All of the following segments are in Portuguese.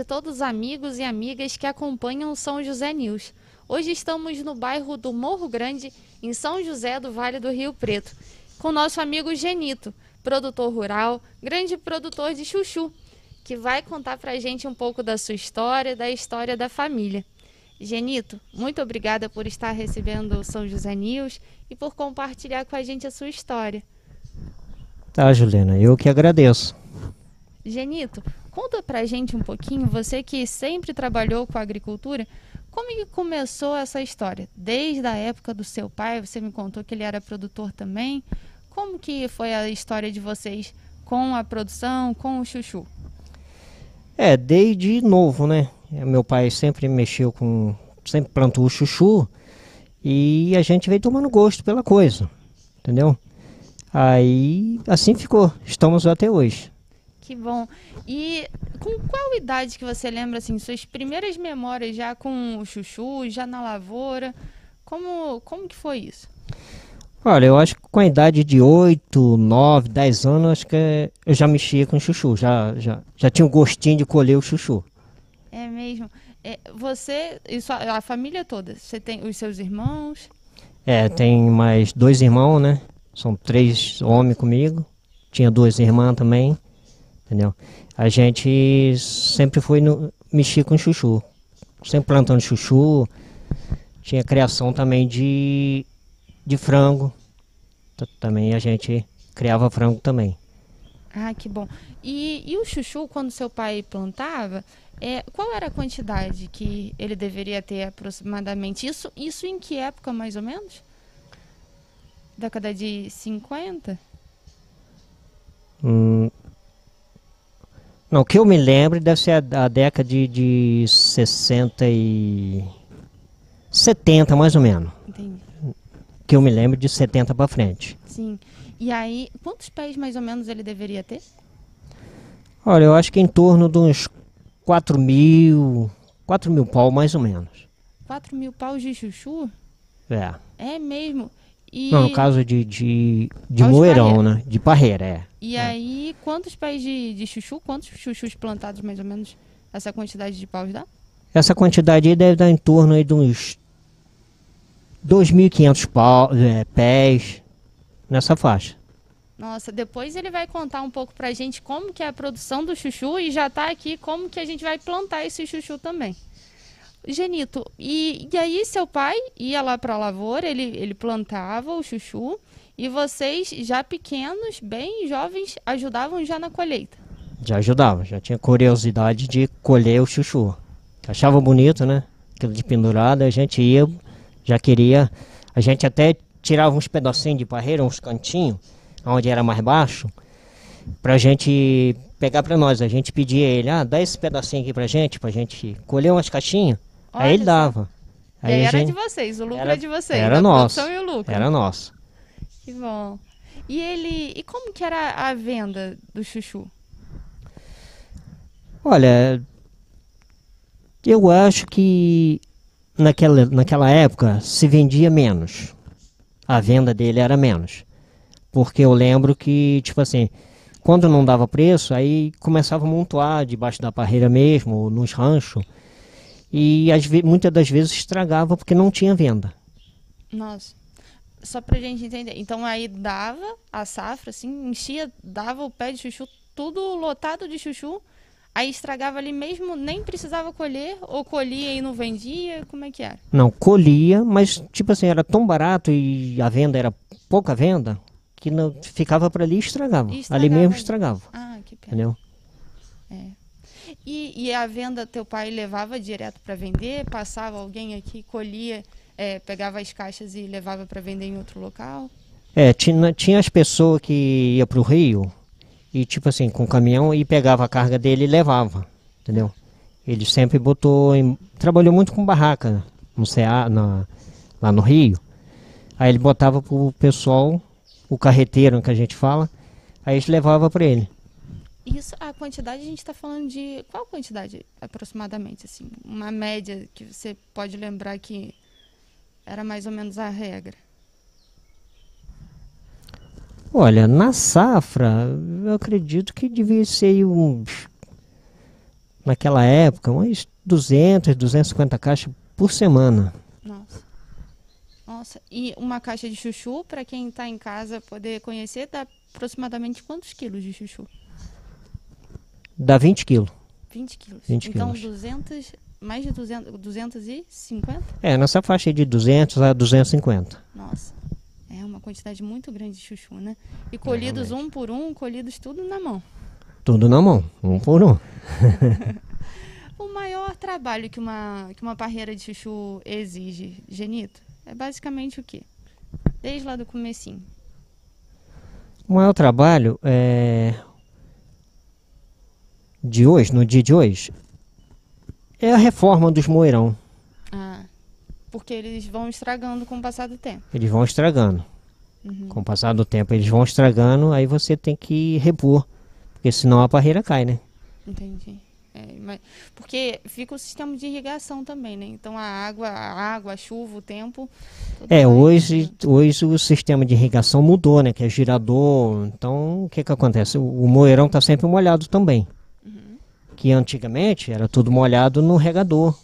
de todos os amigos e amigas que acompanham o São José News. Hoje estamos no bairro do Morro Grande, em São José do Vale do Rio Preto, com nosso amigo Genito, produtor rural, grande produtor de chuchu, que vai contar para a gente um pouco da sua história, da história da família. Genito, muito obrigada por estar recebendo o São José News e por compartilhar com a gente a sua história. Tá, Juliana, eu que agradeço. Genito, Conta pra gente um pouquinho, você que sempre trabalhou com a agricultura, como que começou essa história? Desde a época do seu pai, você me contou que ele era produtor também. Como que foi a história de vocês com a produção, com o chuchu? É, desde novo, né? É, meu pai sempre mexeu com. sempre plantou o chuchu e a gente veio tomando gosto pela coisa, entendeu? Aí assim ficou, estamos até hoje que bom. E com qual idade que você lembra, assim, suas primeiras memórias já com o Chuchu, já na lavoura? Como, como que foi isso? Olha, eu acho que com a idade de 8, 9, 10 anos, acho que eu já mexia com chuchu, já, já, já tinha o um gostinho de colher o chuchu. É mesmo. É, você e sua, a família toda, você tem os seus irmãos? É, tem mais dois irmãos, né? São três homens comigo. Tinha duas irmãs também entendeu? A gente sempre foi no, mexer com chuchu, sempre plantando chuchu, tinha criação também de, de frango, também a gente criava frango também. Ah, que bom. E, e o chuchu, quando seu pai plantava, é, qual era a quantidade que ele deveria ter aproximadamente? Isso, isso em que época, mais ou menos? Década de 50? Hum, não, o que eu me lembro deve ser a, a década de, de 60 e 70, mais ou menos. Entendi. Que eu me lembro de 70 para frente. Sim. E aí, quantos pés mais ou menos ele deveria ter? Olha, eu acho que em torno de uns 4 mil, 4 mil pau mais ou menos. 4 mil paus de chuchu? É. É mesmo? E... Não, no caso de, de, de moerão, parreira. né? De parreira, é. E é. aí, quantos pés de, de chuchu, quantos chuchus plantados mais ou menos, essa quantidade de paus dá? Essa quantidade aí deve dar em torno aí de uns 2.500 é, pés nessa faixa. Nossa, depois ele vai contar um pouco pra gente como que é a produção do chuchu e já tá aqui como que a gente vai plantar esse chuchu também. Genito. E, e aí seu pai ia lá para a lavoura, ele, ele plantava o chuchu, e vocês, já pequenos, bem jovens, ajudavam já na colheita? Já ajudava, já tinha curiosidade de colher o chuchu. Achava bonito, né? Aquilo de pendurado, a gente ia, já queria. A gente até tirava uns pedacinhos de parreira, uns cantinhos, onde era mais baixo, para a gente pegar para nós. A gente pedia ele, ah, dá esse pedacinho aqui pra gente, pra gente colher umas caixinhas. Olha aí ele dava. Aí, aí era gente... de vocês, o lucro era, é de vocês. Era nosso. E o lucro. Era nosso. Que bom. E ele. E como que era a venda do chuchu? Olha, eu acho que naquela, naquela época se vendia menos. A venda dele era menos. Porque eu lembro que, tipo assim, quando não dava preço, aí começava a montuar debaixo da parreira mesmo, nos ranchos e muitas das vezes estragava porque não tinha venda. Nossa. Só pra gente entender. Então aí dava a safra, assim, enchia, dava o pé de chuchu, tudo lotado de chuchu, aí estragava ali mesmo, nem precisava colher, ou colhia e não vendia, como é que era? Não, colhia, mas tipo assim, era tão barato e a venda era pouca venda, que não, ficava para ali e estragava. e estragava. Ali mesmo estragava. Ah, que pena. Entendeu? É, e, e a venda teu pai levava direto para vender? Passava alguém aqui, colhia, é, pegava as caixas e levava para vender em outro local? É, tinha, tinha as pessoas que ia para o Rio e tipo assim, com o caminhão e pegava a carga dele e levava, entendeu? Ele sempre botou, em, trabalhou muito com barraca né? no CA, na, lá no Rio. Aí ele botava pro pessoal, o carreteiro que a gente fala, aí eles levava para ele. Isso, a quantidade, a gente está falando de. Qual quantidade aproximadamente? assim Uma média que você pode lembrar que era mais ou menos a regra? Olha, na safra, eu acredito que devia ser um Naquela época, uns 200, 250 caixas por semana. Nossa. Nossa, e uma caixa de chuchu, para quem está em casa poder conhecer, dá aproximadamente quantos quilos de chuchu? Dá 20 quilos. 20 quilos. 20 então, quilos. 200, mais de 200, 250? É, nessa faixa de 200 a 250. Nossa, é uma quantidade muito grande de chuchu, né? E é, colhidos é, um por um, colhidos tudo na mão. Tudo na mão, um por um. o maior trabalho que uma, que uma parreira de chuchu exige, Genito, é basicamente o quê? Desde lá do comecinho. O maior trabalho é de hoje, no dia de hoje, é a reforma dos moirão. Ah, porque eles vão estragando com o passar do tempo. Eles vão estragando. Uhum. Com o passar do tempo, eles vão estragando, aí você tem que repor. Porque senão a barreira cai, né? Entendi. É, mas, porque fica o sistema de irrigação também, né? Então a água, a água, a chuva, o tempo. É, hoje, hoje o sistema de irrigação mudou, né? Que é girador. Então o que, que acontece? O, o moeirão está sempre molhado também que antigamente era tudo molhado no regador.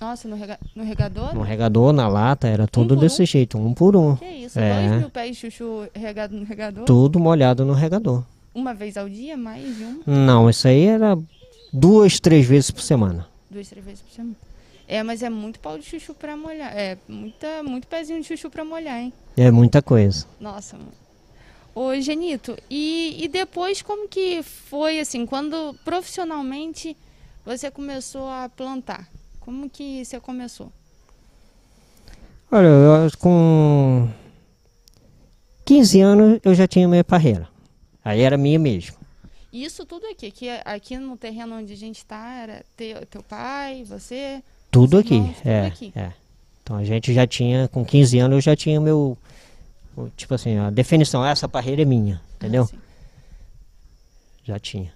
Nossa, no, rega no regador? No regador, na lata, era tudo um desse um? jeito, um por um. Que isso, é. dois mil pés de chuchu regado no regador? Tudo molhado no regador. Uma vez ao dia, mais de uma? Não, isso aí era duas, três vezes por semana. Duas, três vezes por semana. É, mas é muito pau de chuchu pra molhar. É, muita, muito pezinho de chuchu pra molhar, hein? É muita coisa. Nossa, mano. Ô, Genito, e, e depois como que foi, assim, quando profissionalmente você começou a plantar? Como que você começou? Olha, eu, com 15 anos eu já tinha minha parreira. Aí era minha mesmo. Isso tudo aqui, que aqui no terreno onde a gente está, era teu, teu pai, você? Tudo aqui, irmãos, tudo é, aqui. É. Então a gente já tinha, com 15 anos eu já tinha meu tipo assim, a definição, essa parreira é minha, ah, entendeu? Ah, já tinha.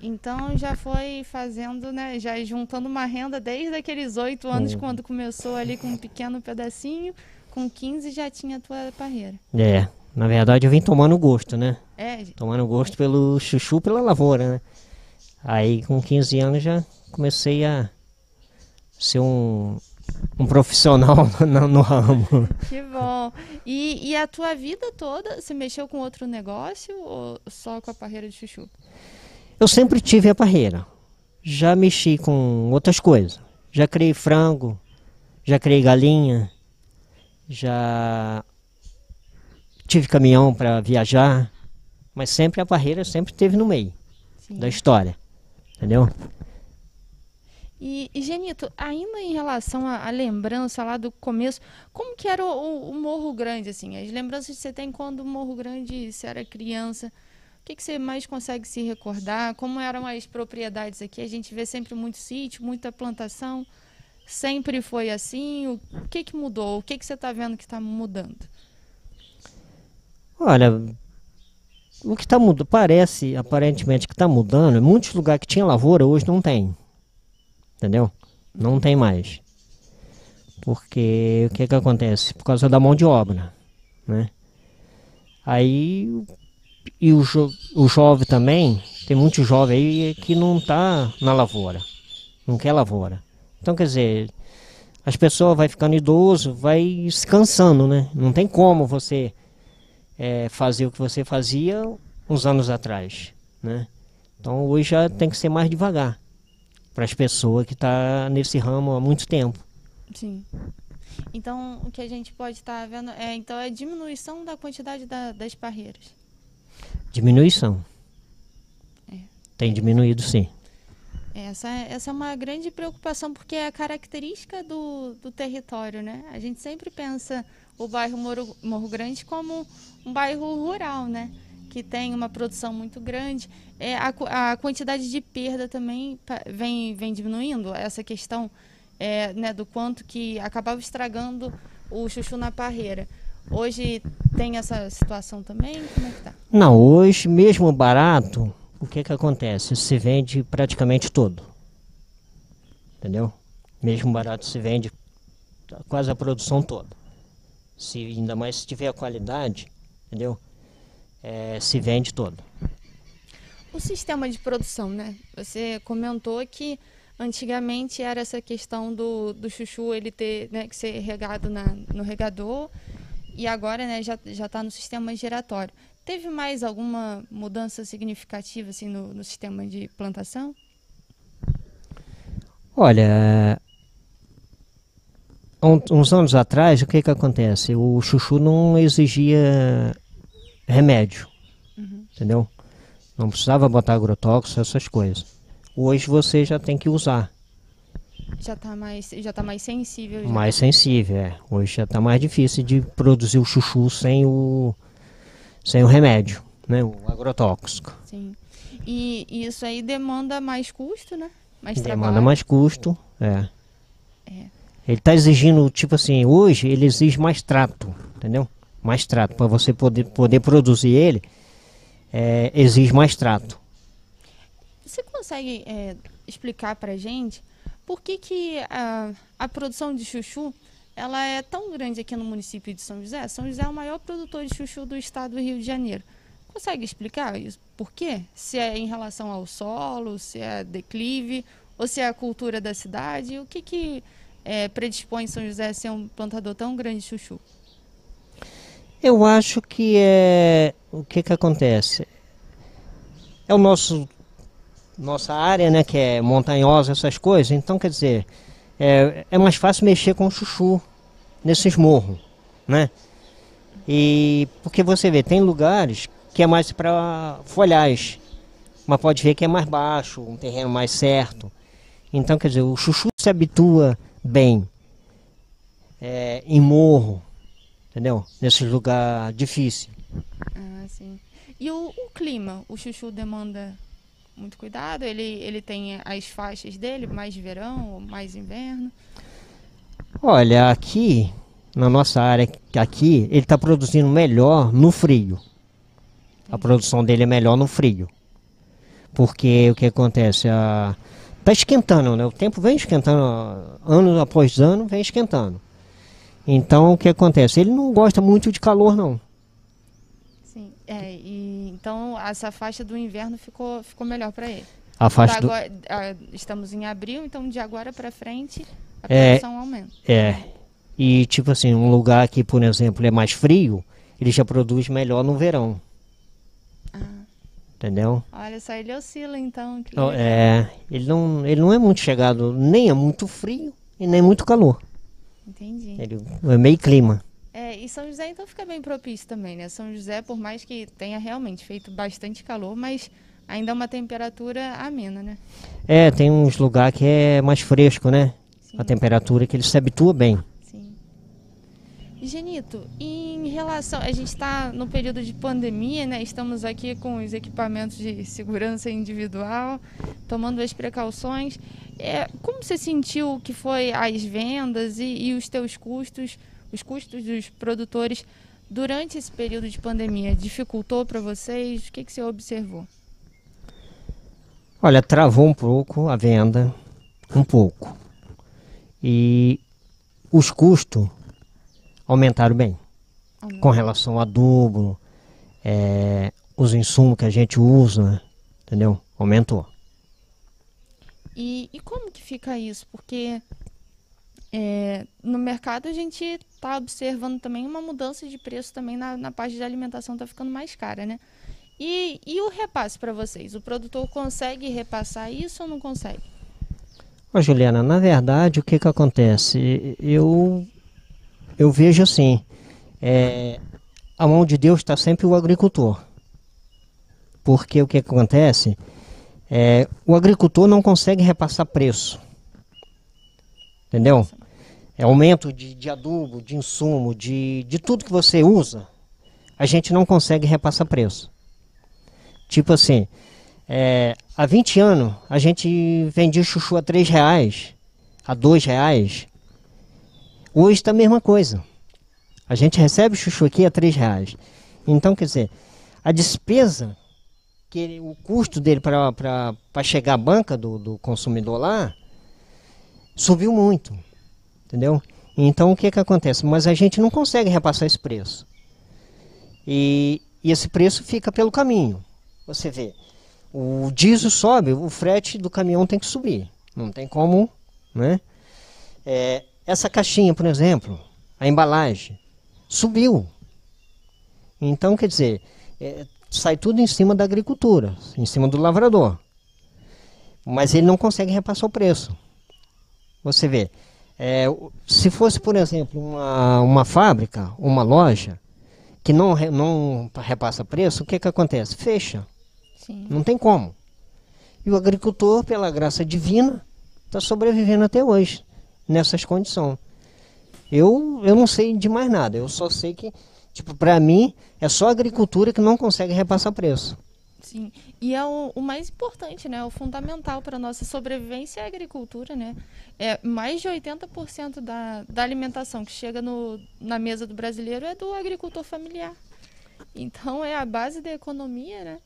Então já foi fazendo, né? Já juntando uma renda desde aqueles oito anos, é. quando começou ali com um pequeno pedacinho, com 15 já tinha a tua parreira. É, na verdade eu vim tomando gosto, né? É. Tomando gosto pelo chuchu, pela lavoura, né? Aí com 15 anos já comecei a ser um um profissional no, no ramo. Que bom. E, e, a tua vida toda, você mexeu com outro negócio ou só com a parreira de chuchu? Eu sempre tive a parreira. Já mexi com outras coisas. Já criei frango, já criei galinha, já tive caminhão para viajar, mas sempre a parreira sempre teve no meio Sim. da história, entendeu? E, e Genito, ainda em relação à, à, lembrança lá do começo, como que era o, o, o, Morro Grande, assim? As lembranças que você tem quando o Morro Grande você era criança, o que, que você mais consegue se recordar? Como eram as propriedades aqui? A gente vê sempre muito sítio, muita plantação. Sempre foi assim? O que, que mudou? O que, que você está vendo que está mudando? Olha, o que está mudando, parece aparentemente que está mudando, muitos lugares que tinha lavoura hoje não tem. Entendeu? Não tem mais. Porque o que é que acontece? Por causa da mão de obra, né? Aí e o, jo, o jovem também, tem muito jovem aí que não tá na lavoura, não quer lavoura. Então, quer dizer, as pessoas vai ficando idoso, vai se cansando, né? Não tem como você é, fazer o que você fazia uns anos atrás, né? Então, hoje já tem que ser mais devagar para as pessoas que estão tá nesse ramo há muito tempo. Sim. Então, o que a gente pode estar tá vendo é, então, é diminuição da quantidade da, das barreiras. Diminuição. É. Tem diminuído, sim. Essa, essa é uma grande preocupação, porque é a característica do, do território, né? A gente sempre pensa o bairro Morro, Morro Grande como um bairro rural, né? Que tem uma produção muito grande é, a, a quantidade de perda também vem, vem diminuindo. Essa questão é, né, do quanto que acabava estragando o chuchu na parreira. Hoje tem essa situação também? Como é que tá? Não, hoje mesmo barato, o que é que acontece? Se vende praticamente todo. Entendeu? Mesmo barato se vende quase a produção toda. Se, ainda mais se tiver a qualidade, entendeu? É, se vende todo o sistema de produção, né? Você comentou que antigamente era essa questão do, do chuchu ele ter né, que ser regado na, no regador e agora né, já está no sistema giratório. Teve mais alguma mudança significativa assim, no, no sistema de plantação? Olha, um, uns anos atrás, o que, que acontece? O chuchu não exigia remédio, uhum. entendeu? Não precisava botar agrotóxico, essas coisas. Hoje você já tem que usar. Já está mais, já tá mais sensível. Já. Mais sensível, é. Hoje já está mais difícil de produzir o chuchu sem o, sem o remédio, né? o agrotóxico. Sim. E isso aí demanda mais custo, né? Mais demanda trabalho. mais custo, é. é. Ele está exigindo, tipo assim, hoje ele exige mais trato, entendeu? Mais trato. Para você poder, poder produzir ele, é, exige mais trato. Você consegue é, explicar para gente por que, que a, a produção de chuchu ela é tão grande aqui no município de São José? São José é o maior produtor de chuchu do estado do Rio de Janeiro. Consegue explicar isso? Por quê? Se é em relação ao solo, se é declive, ou se é a cultura da cidade? O que, que é, predispõe São José a ser um plantador tão grande de chuchu? Eu acho que é o que que acontece. É o nosso nossa área, né, que é montanhosa, essas coisas. Então, quer dizer, é, é mais fácil mexer com o chuchu nesses morros, né? E porque você vê, tem lugares que é mais para folhagem, mas pode ver que é mais baixo, um terreno mais certo. Então, quer dizer, o chuchu se habitua bem é, em morro, entendeu? Nesse lugar difícil. Ah, sim. E o, o, clima? O chuchu demanda muito cuidado? Ele, ele tem as faixas dele, mais verão, mais inverno? Olha, aqui, na nossa área aqui, ele está produzindo melhor no frio. Entendi. A produção dele é melhor no frio. Porque o que acontece? A... Tá esquentando, né? O tempo vem esquentando, ano após ano, vem esquentando. Então o que acontece? Ele não gosta muito de calor não. Sim, é, e, então essa faixa do inverno ficou, ficou melhor para ele. A faixa do... estamos em abril, então de agora para frente a é, produção aumenta. É. E tipo assim, um lugar que, por exemplo, é mais frio, ele já produz melhor no verão. Ah. Entendeu? Olha só, ele oscila então. então é, ele não, ele não é muito chegado, nem é muito frio e nem muito calor. Entendi. Ele, é meio clima. É, e São José então fica bem propício também, né? São José, por mais que tenha realmente feito bastante calor, mas ainda é uma temperatura amena, né? É, tem uns lugares que é mais fresco, né? Sim. A temperatura que ele se habitua bem. Genito, em relação. A gente está no período de pandemia, né? Estamos aqui com os equipamentos de segurança individual, tomando as precauções. É, como você sentiu que foi as vendas e, e os teus custos, os custos dos produtores durante esse período de pandemia? Dificultou para vocês? O que, que você observou? Olha, travou um pouco a venda, um pouco. E os custos aumentaram bem. Uhum. Com relação ao adubo, é, os insumos que a gente usa, entendeu? Aumentou. E, e como que fica isso? Porque é, no mercado a gente está observando também uma mudança de preço também na, na parte de alimentação, está ficando mais cara, né? E, e o repasse para vocês? O produtor consegue repassar isso ou não consegue? Ô, Juliana, na verdade, o que, que acontece? Eu eu vejo assim, é, a mão de Deus está sempre o agricultor. Porque o que acontece? É, o agricultor não consegue repassar preço. Entendeu? É aumento de, de adubo, de insumo, de, de tudo que você usa, a gente não consegue repassar preço. Tipo assim, é, há 20 anos a gente vendia chuchu a 3 reais, a 2 reais, Hoje está a mesma coisa. A gente recebe o chuchu aqui a três reais. Então, quer dizer, a despesa, que ele, o custo dele para chegar à banca do, do consumidor lá, subiu muito. Entendeu? Então, o que, que acontece? Mas a gente não consegue repassar esse preço. E, e esse preço fica pelo caminho. Você vê, o diesel sobe, o frete do caminhão tem que subir. Não tem como, né? É, essa caixinha, por exemplo, a embalagem, subiu. Então, quer dizer, é, sai tudo em cima da agricultura, em cima do lavrador. Mas ele não consegue repassar o preço. Você vê, é, se fosse, por exemplo, uma, uma fábrica, uma loja, que não, não repassa preço, o que, que acontece? Fecha. Sim. Não tem como. E o agricultor, pela graça divina, está sobrevivendo até hoje nessas condições. Eu, eu não sei de mais nada, eu só sei que, tipo, para mim, é só a agricultura que não consegue repassar preço. Sim, e é o, o mais importante, né? O fundamental para nossa sobrevivência é a agricultura, né? É, mais de 80% da, da alimentação que chega no, na mesa do brasileiro é do agricultor familiar. Então é a base da economia, né?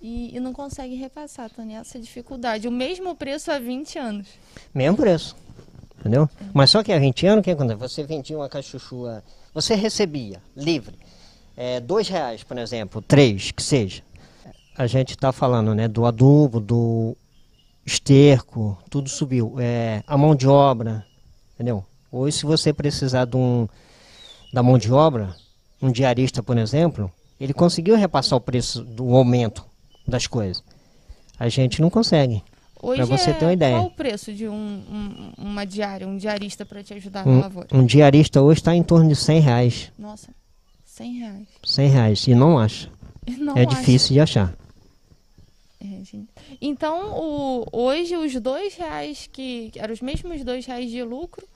E, e, não consegue repassar, Tânia, essa dificuldade. O mesmo preço há 20 anos. Mesmo preço entendeu? Mas só que há é 20 anos, o é que acontece? Você vendia uma cachuchua, você recebia, livre, é, dois reais, por exemplo, três, que seja. A gente está falando né, do adubo, do esterco, tudo subiu. É, a mão de obra, entendeu? Hoje, se você precisar de um, da mão de obra, um diarista, por exemplo, ele conseguiu repassar o preço do aumento das coisas. A gente não consegue. Hoje pra você é, ter uma ideia. Qual o preço de um, um uma diária, um diarista para te ajudar um, na lavoura? Um diarista hoje está em torno de 100 reais. Nossa, 100 reais. 100 reais, e não acha. Não é acha. difícil de achar. É, então, o, hoje os dois reais que, que eram os mesmos dois reais de lucro,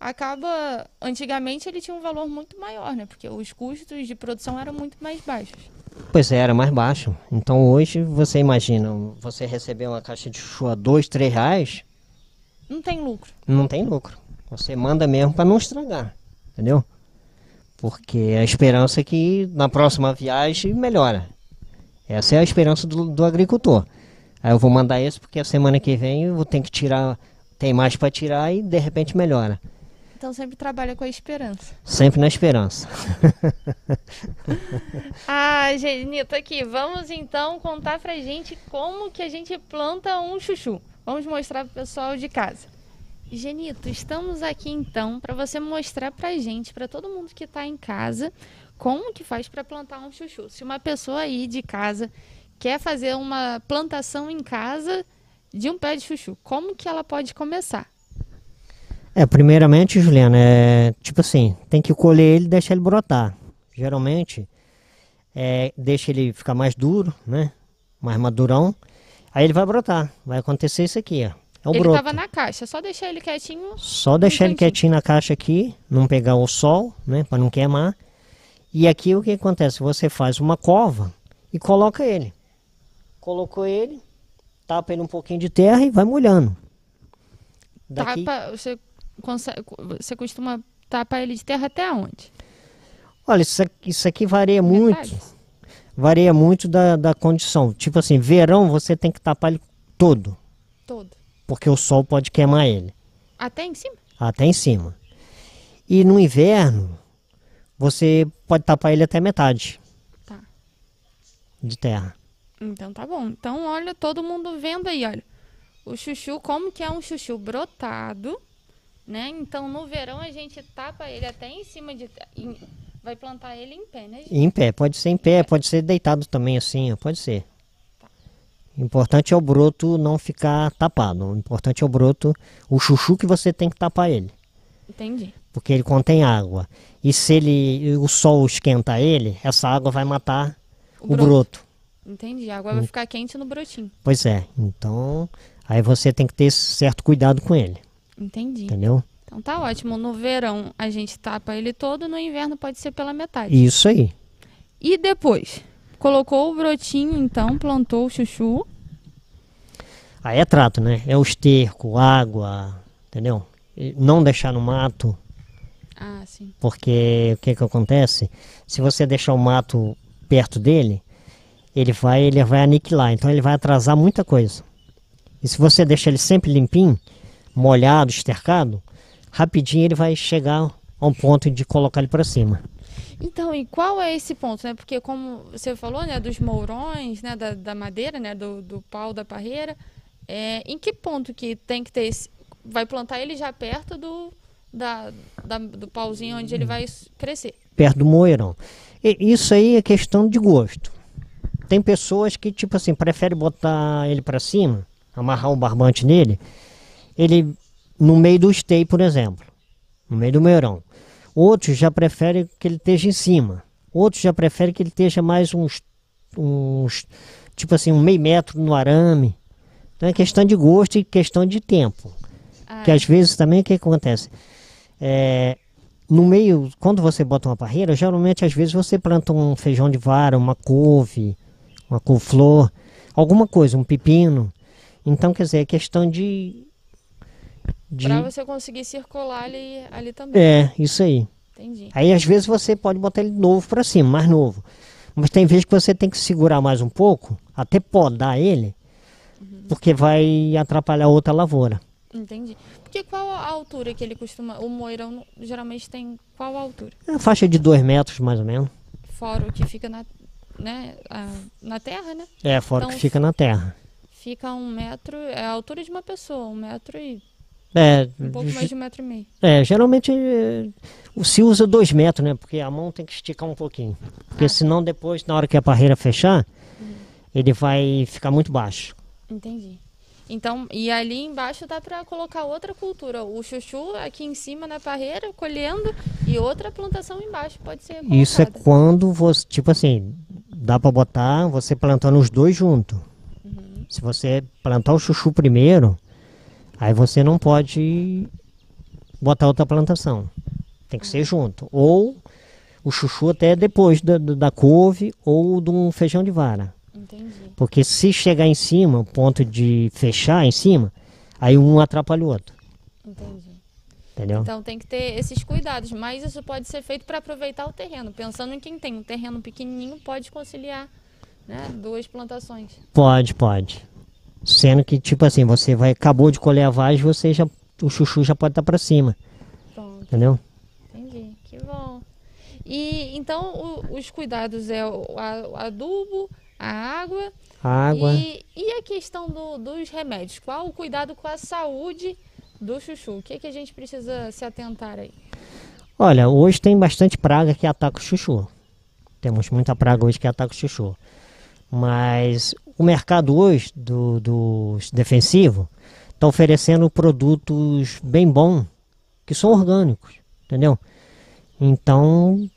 acaba antigamente ele tinha um valor muito maior, né? Porque os custos de produção eram muito mais baixos. Pois é, era mais baixo. Então hoje, você imagina, você receber uma caixa de chuva dois, três reais... Não tem lucro. Não tem lucro. Você manda mesmo para não estragar, entendeu? Porque é a esperança é que na próxima viagem melhora. Essa é a esperança do, do agricultor. Aí eu vou mandar esse porque a semana que vem eu vou ter que tirar, tem mais para tirar e de repente melhora. Então sempre trabalha com a esperança. Sempre na esperança. ah, Genito aqui, vamos então contar pra gente como que a gente planta um chuchu. Vamos mostrar pro pessoal de casa. Genito, estamos aqui então para você mostrar pra gente, para todo mundo que está em casa, como que faz para plantar um chuchu. Se uma pessoa aí de casa quer fazer uma plantação em casa de um pé de chuchu, como que ela pode começar? É, primeiramente, Juliana, é tipo assim, tem que colher ele e deixar ele brotar. Geralmente, é, deixa ele ficar mais duro, né? Mais madurão. Aí ele vai brotar. Vai acontecer isso aqui, ó. É o ele broto. tava na caixa, só deixar ele quietinho. Só deixar ele quietinho na caixa aqui, não pegar o sol, né? Para não queimar. E aqui o que acontece? Você faz uma cova e coloca ele. Colocou ele, tapa ele um pouquinho de terra e vai molhando. Daqui... Tapa, você você costuma tapar ele de terra até onde? Olha, isso aqui, isso aqui varia Metade. muito. Varia muito da, da condição. Tipo assim, verão você tem que tapar ele todo. Todo. Porque o sol pode queimar ele. Até em cima? Até em cima. E no inverno, você pode tapar ele até metade. Tá. De terra. Então tá bom. Então olha, todo mundo vendo aí, olha. O chuchu, como que é um chuchu brotado? né? Então no verão a gente tapa ele até em cima de em, vai plantar ele em pé, né? Gente? Em pé, pode ser em pé, pode ser deitado também assim, pode ser. Tá. Importante é o broto não ficar tapado. O importante é o broto, o chuchu que você tem que tapar ele. Entendi. Porque ele contém água. E se ele o sol esquenta ele, essa água vai matar o, o broto. broto. Entendi. A água vai hum. ficar quente no brotinho. Pois é. Então, aí você tem que ter certo cuidado com ele. Entendi. Entendeu? Então tá ótimo. No verão a gente tapa ele todo, no inverno pode ser pela metade. Isso aí. E depois? Colocou o brotinho, então, plantou o chuchu. Aí é trato, né? É o esterco, água, entendeu? Não deixar no mato. Ah, sim. Porque o que que acontece? Se você deixar o mato perto dele, ele vai, ele vai aniquilar. Então ele vai atrasar muita coisa. E se você deixar ele sempre limpinho, molhado, estercado, rapidinho ele vai chegar a um ponto de colocar ele para cima. Então, e qual é esse ponto, né? Porque como você falou, né, dos mourões, né, da, da madeira, né, do, do pau da parreira, é, em que ponto que tem que ter esse, vai plantar ele já perto do, da, da, do pauzinho onde ele vai crescer? Perto do moerão. E, isso aí é questão de gosto. Tem pessoas que, tipo assim, preferem botar ele para cima, amarrar um barbante nele, ele no meio do stay, por exemplo, no meio do meirão. Outros já preferem que ele esteja em cima. Outros já preferem que ele esteja mais uns, uns tipo assim, um meio metro no arame. Então é questão de gosto e questão de tempo. Ah. Que às vezes também o que acontece? É, no meio, quando você bota uma barreira, geralmente às vezes você planta um feijão de vara, uma couve, uma couve-flor, alguma coisa, um pepino. Então, quer dizer, é questão de de... Para você conseguir circular ali, ali também. É, né? isso aí. Entendi. Aí às vezes você pode botar ele novo para cima, mais novo. Mas tem vezes que você tem que segurar mais um pouco, até podar ele, uhum. porque vai atrapalhar outra lavoura. Entendi. Porque qual a altura que ele costuma. O moirão geralmente tem qual a altura? É a faixa de 2 metros, mais ou menos. Fora o que fica na, né, na terra, né? É, fora o então, que fica na terra. Fica um metro. É a altura de uma pessoa, um metro e é, um pouco mais de um metro e meio. É, geralmente eh, se usa dois metros, né? Porque a mão tem que esticar um pouquinho. Porque ah. Tá. senão depois, na hora que a barreira fechar, uhum. ele vai ficar muito baixo. Entendi. Então, e ali embaixo dá para colocar outra cultura. O chuchu aqui em cima na barreira, colhendo, e outra plantação embaixo pode ser colocada. Isso é quando você, tipo assim, dá para botar você plantando os dois junto. Uhum. Se você plantar o chuchu primeiro, Aí você não pode botar outra plantação. Tem que ser junto. Ou o chuchu até depois da, da couve ou de um feijão de vara. Entendi. Porque se chegar em cima, ponto de fechar em cima, aí um atrapalha o outro. Entendi. Entendeu? Então tem que ter esses cuidados, mas isso pode ser feito para aproveitar o terreno. Pensando em quem tem um terreno pequenininho, pode conciliar né, duas plantações. Pode, pode. Sendo que, tipo assim, você vai acabou de colher a vagem, você já, o chuchu já pode estar tá para cima. Pronto. Entendeu? Entendi, que bom. E então o, os cuidados é o, a, o, adubo, a água. A água. E, e a questão do, dos remédios? Qual o cuidado com a saúde do chuchu? O que, é que a gente precisa se atentar aí? Olha, hoje tem bastante praga que ataca o chuchu. Temos muita praga hoje que ataca o chuchu. Mas o mercado hoje do, do defensivo está oferecendo produtos bem bons, que são orgânicos, entendeu? Então,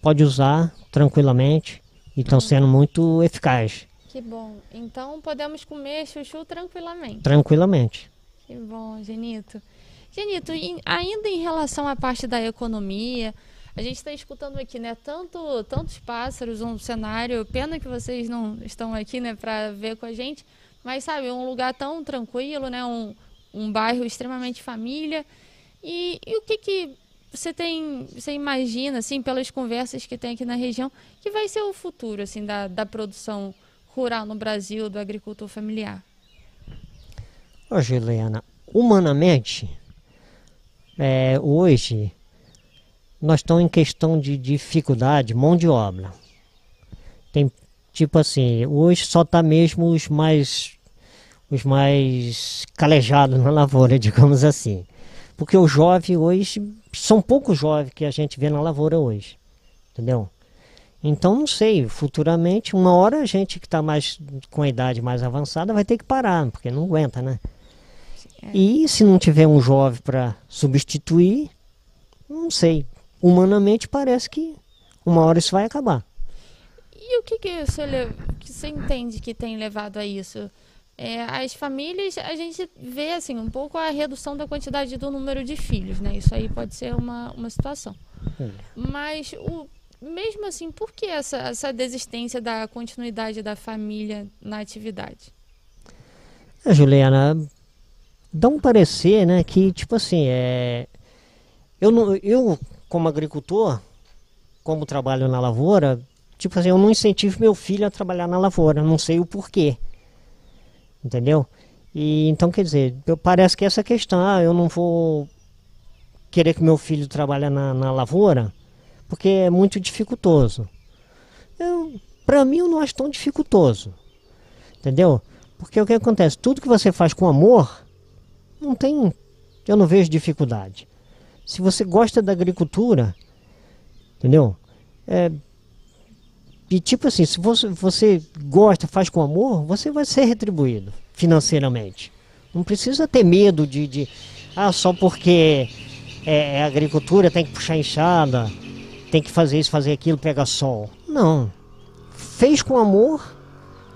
pode usar tranquilamente e estão sendo muito eficazes. Que bom. Então, podemos comer chuchu tranquilamente. Tranquilamente. Que bom, Genito. Genito, ainda em relação à parte da economia, a gente está escutando aqui, né? Tanto, tantos pássaros, um cenário. Pena que vocês não estão aqui, né, para ver com a gente. Mas sabe, um lugar tão tranquilo, né? Um, um bairro extremamente família. E, e o que que você tem, você imagina, assim, pelas conversas que tem aqui na região, que vai ser o futuro, assim, da, da produção rural no Brasil, do agricultor familiar? Ô Juliana, humanamente, é, hoje nós estamos em questão de dificuldade, mão de obra. Tem tipo assim, hoje só tá mesmo os mais os mais calejados na lavoura, digamos assim. Porque o jovem hoje são poucos jovens que a gente vê na lavoura hoje. Entendeu? Então não sei, futuramente, uma hora a gente que está mais com a idade mais avançada vai ter que parar, porque não aguenta, né? É. E se não tiver um jovem para substituir, não sei humanamente parece que uma hora isso vai acabar. E o que, que, você, que você entende que tem levado a isso? É, as famílias, a gente vê assim, um pouco a redução da quantidade do número de filhos, né? Isso aí pode ser uma, uma situação. É. Mas o, mesmo assim, por que essa, essa desistência da continuidade da família na atividade? É, Juliana dá um parecer, né, que tipo assim, é eu não eu como agricultor, como trabalho na lavoura, tipo assim, eu não incentivo meu filho a trabalhar na lavoura, não sei o porquê. Entendeu? E então quer dizer, parece que essa questão, ah, eu não vou querer que meu filho trabalhe na, na lavoura, porque é muito dificultoso. Para mim eu não acho tão dificultoso. Entendeu? Porque o que acontece? Tudo que você faz com amor, não tem. Eu não vejo dificuldade. Se você gosta da agricultura, entendeu? É, e tipo assim, se você, você gosta, faz com amor, você vai ser retribuído financeiramente. Não precisa ter medo de, de ah, só porque é, é, agricultura tem que puxar enxada, tem que fazer isso, fazer aquilo, pega sol. Não. Fez com amor,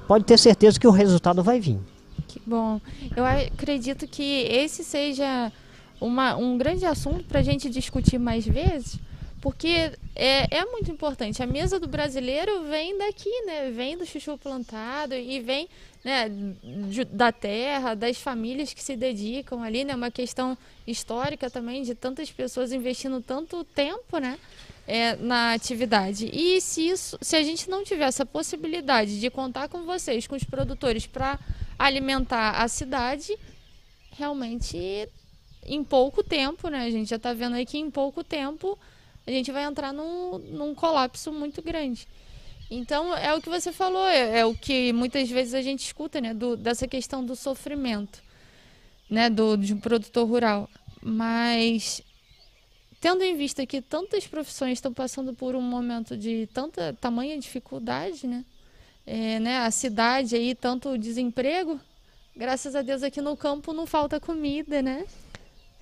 pode ter certeza que o resultado vai vir. Que bom. Eu acredito que esse seja uma, um grande assunto para a gente discutir mais vezes, porque é, é muito importante. A mesa do brasileiro vem daqui, né? Vem do chuchu plantado e vem né, da terra, das famílias que se dedicam ali, né? Uma questão histórica também de tantas pessoas investindo tanto tempo, né? É, na atividade. E se, isso, se a gente não tiver essa possibilidade de contar com vocês, com os produtores, para alimentar a cidade, realmente em pouco tempo, né? A gente já está vendo aí que em pouco tempo a gente vai entrar num, num colapso muito grande. Então, é o que você falou, é, é o que muitas vezes a gente escuta, né? Do, dessa questão do sofrimento, né? Do, de um produtor rural. Mas, tendo em vista que tantas profissões estão passando por um momento de tanta tamanha dificuldade, né? É, né? A cidade aí, tanto desemprego, graças a Deus aqui no campo não falta comida, né?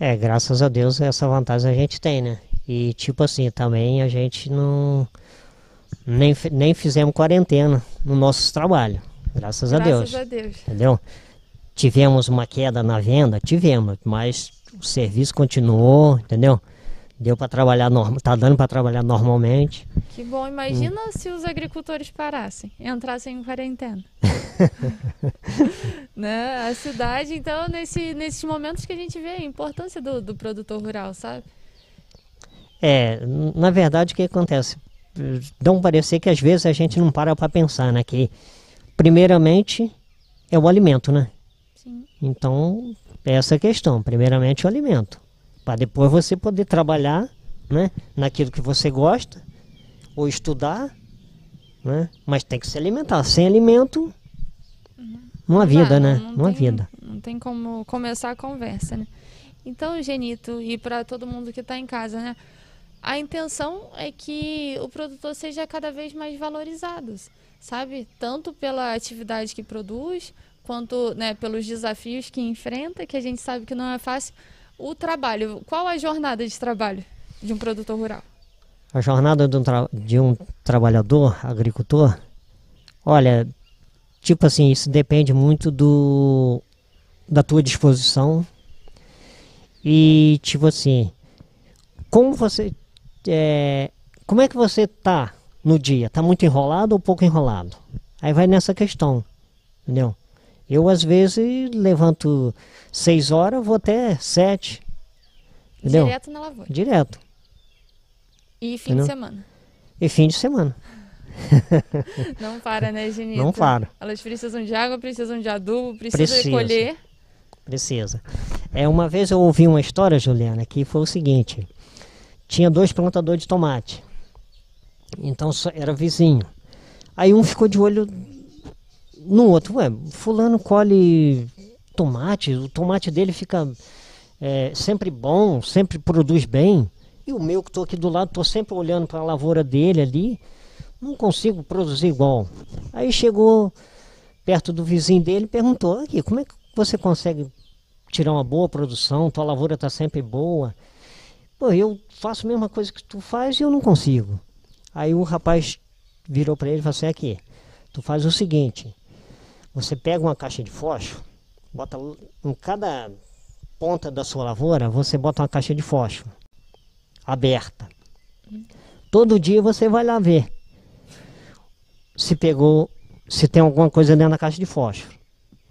É, graças a Deus essa vantagem a gente tem, né? E tipo assim, também a gente não. Nem, nem fizemos quarentena no nosso trabalho. Graças, graças a Deus. Graças a Deus. Entendeu? Tivemos uma queda na venda? Tivemos, mas o serviço continuou, entendeu? Deu para trabalhar normal, tá dando para trabalhar normalmente. Que bom, imagina hum. se os agricultores parassem, entrassem em quarentena. né? A cidade, então, nesse, nesses momentos que a gente vê a importância do, do produtor rural, sabe? É, na verdade, o que acontece? Dão parecer que às vezes a gente não para para pensar, né? Que, primeiramente, é o alimento, né? Sim. Então, essa é a questão. Primeiramente, o alimento. Para depois você poder trabalhar né, naquilo que você gosta ou estudar. Né? Mas tem que se alimentar. Sem alimento, uhum. não há vida, ah, né? Não há tem, vida. Não tem como começar a conversa, né? Então, Genito, e para todo mundo que está em casa, né? A intenção é que o produtor seja cada vez mais valorizado, sabe? Tanto pela atividade que produz, quanto né, pelos desafios que enfrenta, que a gente sabe que não é fácil, o trabalho. Qual a jornada de trabalho de um produtor rural? A jornada de um, de um trabalhador agricultor, olha, tipo assim, isso depende muito do da tua disposição e tipo assim, como você é, como é que você tá no dia? Tá muito enrolado ou pouco enrolado? Aí vai nessa questão, entendeu? Eu, às vezes, levanto seis horas, vou até sete. Entendeu? Direto na lavoura. Direto. E fim entendeu? de semana. E fim de semana. Não para, né, Genita? Não para. Elas precisam de água, precisam de adubo, precisam Precisa. colher. Precisa. É, uma vez eu ouvi uma história, Juliana, que foi o seguinte. Tinha dois plantadores de tomate. Então era vizinho. Aí um ficou de olho no outro, ué, fulano colhe tomate, o tomate dele fica é, sempre bom, sempre produz bem. E o meu que estou aqui do lado, estou sempre olhando para a lavoura dele ali, não consigo produzir igual. Aí chegou perto do vizinho dele e perguntou, aqui, como é que você consegue tirar uma boa produção, tua lavoura está sempre boa. Pô, eu faço a mesma coisa que tu faz e eu não consigo. Aí o rapaz virou para ele e falou assim, aqui, tu faz o seguinte, você pega uma caixa de fósforo, bota em cada ponta da sua lavoura, você bota uma caixa de fósforo aberta. Todo dia você vai lá ver se pegou, se tem alguma coisa dentro da caixa de fósforo.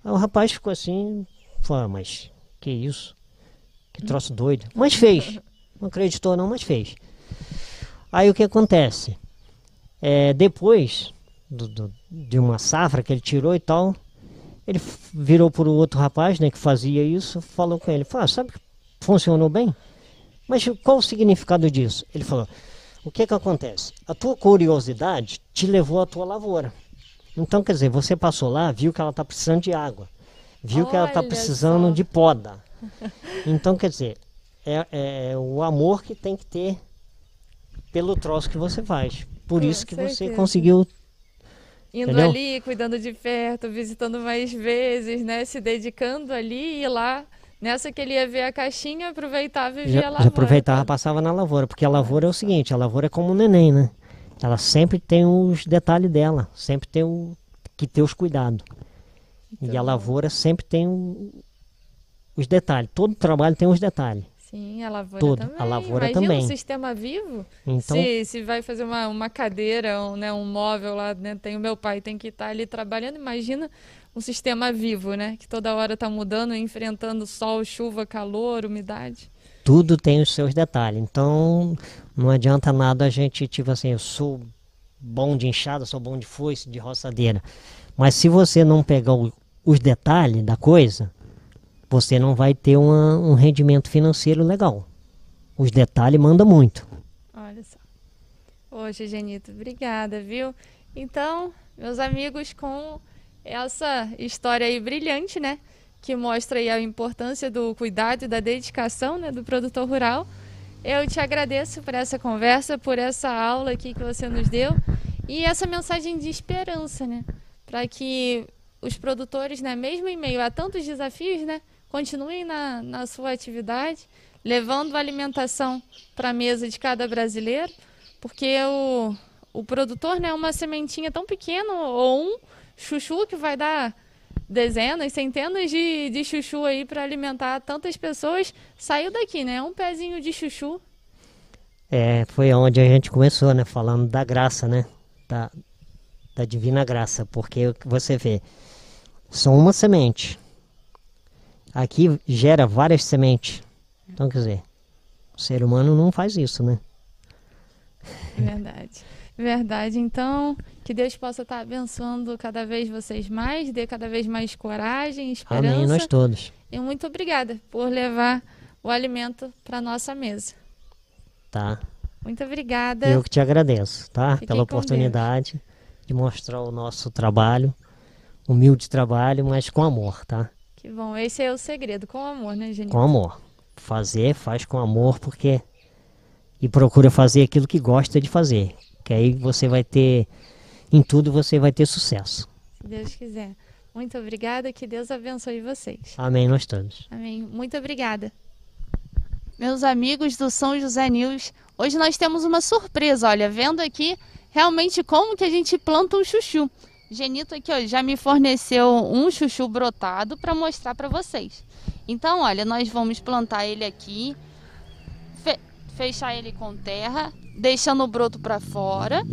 Aí o rapaz ficou assim, falou, mas que isso? Que troço doido. Mas fez. Não acreditou não, mas fez. Aí o que acontece? É, depois do, do, de uma safra que ele tirou e tal. Ele virou para o outro rapaz, né, que fazia isso, falou com ele, falou, ah, sabe que funcionou bem? Mas qual o significado disso? Ele falou, o que que acontece? A tua curiosidade te levou à tua lavoura. Então, quer dizer, você passou lá, viu que ela está precisando de água, viu Olha que ela está precisando só. de poda. Então, quer dizer, é, é, é, o amor que tem que ter pelo troço que você faz. Por isso que certeza. você conseguiu Indo Entendeu? ali, cuidando de perto, visitando mais vezes, né? Se dedicando ali e lá. Nessa que ele ia ver a caixinha, aproveitava e via já, a lavoura. Já aproveitava, passava na lavoura, porque a lavoura é o seguinte, a lavoura é como um neném, né? Ela sempre tem os detalhes dela, sempre tem o, que ter os cuidados. Então... E a então. lavoura sempre tem o, os detalhes, todo trabalho tem os detalhes. Sim, a lavoura também. A lavoura Imagina também. um sistema vivo. Então, se, se vai fazer uma, uma cadeira, um, né, um móvel lá, né, tem o meu pai tem que estar tá ali trabalhando. Imagina um sistema vivo, né? Que toda hora está mudando, enfrentando sol, chuva, calor, umidade. Tudo tem os seus detalhes. Então, não adianta nada a gente, tipo assim, eu sou bom de enxada, sou bom de foice, de roçadeira. Mas se você não pegar o, os detalhes da coisa, você não vai ter uma, um rendimento financeiro legal. Os detalhes mandam muito. Olha só. Hoje, Genito, obrigada, viu? Então, meus amigos, com essa história aí brilhante, né? Que mostra aí a importância do cuidado e da dedicação né, do produtor rural. Eu te agradeço por essa conversa, por essa aula aqui que você nos deu e essa mensagem de esperança, né? Para que os produtores, né, mesmo em meio a tantos desafios, né, continuem na, na sua atividade, levando alimentação para a mesa de cada brasileiro, porque o, o produtor, né, uma sementinha tão pequena ou um chuchu que vai dar dezenas, centenas de, de chuchu aí para alimentar tantas pessoas, saiu daqui, né? Um pezinho de chuchu. É, foi onde a gente começou, né? Falando da graça, né? Da, da divina graça, porque você vê, só uma semente aqui gera várias sementes. Então, quer dizer, o ser humano não faz isso, né? Verdade. Verdade. Então, que Deus possa estar abençoando cada vez vocês mais, dê cada vez mais coragem, esperança. Amém, nós todos. E muito obrigada por levar o alimento para nossa mesa. Tá. Muito obrigada. Eu que te agradeço, tá? Fiquei pela oportunidade Deus. de mostrar o nosso trabalho, humilde trabalho, mas com amor, tá? Que bom, esse é o segredo, com amor, né, gente? Com amor. Fazer, faz com amor, porque. E procura fazer aquilo que gosta de fazer. Que aí você vai ter. Em tudo você vai ter sucesso. Se Deus quiser. Muito obrigada, que Deus abençoe vocês. Amém, nós todos. Amém. Muito obrigada. Meus amigos do São José News, hoje nós temos uma surpresa, olha, vendo aqui realmente como que a gente planta um chuchu. Genito aqui ó, já me forneceu um chuchu brotado para mostrar para vocês. Então, olha, nós vamos plantar ele aqui, fe fechar ele com terra, deixando o broto para fora.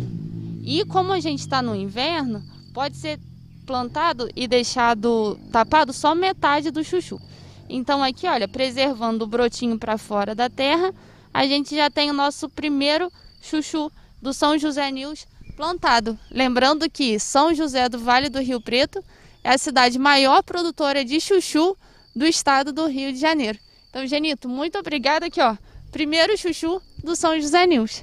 E como a gente está no inverno, pode ser plantado e deixado tapado só metade do chuchu. Então aqui, olha, preservando o brotinho para fora da terra, a gente já tem o nosso primeiro chuchu do São José News plantado. Lembrando que São José do Vale do Rio Preto é a cidade maior produtora de chuchu do estado do Rio de Janeiro. Então, Genito, muito obrigada aqui, ó. Primeiro chuchu do São José News.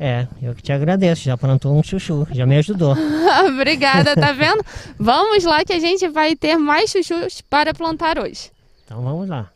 É, eu que te agradeço, já plantou um chuchu, já me ajudou. Obrigada, tá vendo? vamos lá que a gente vai ter mais chuchus para plantar hoje. Então vamos lá.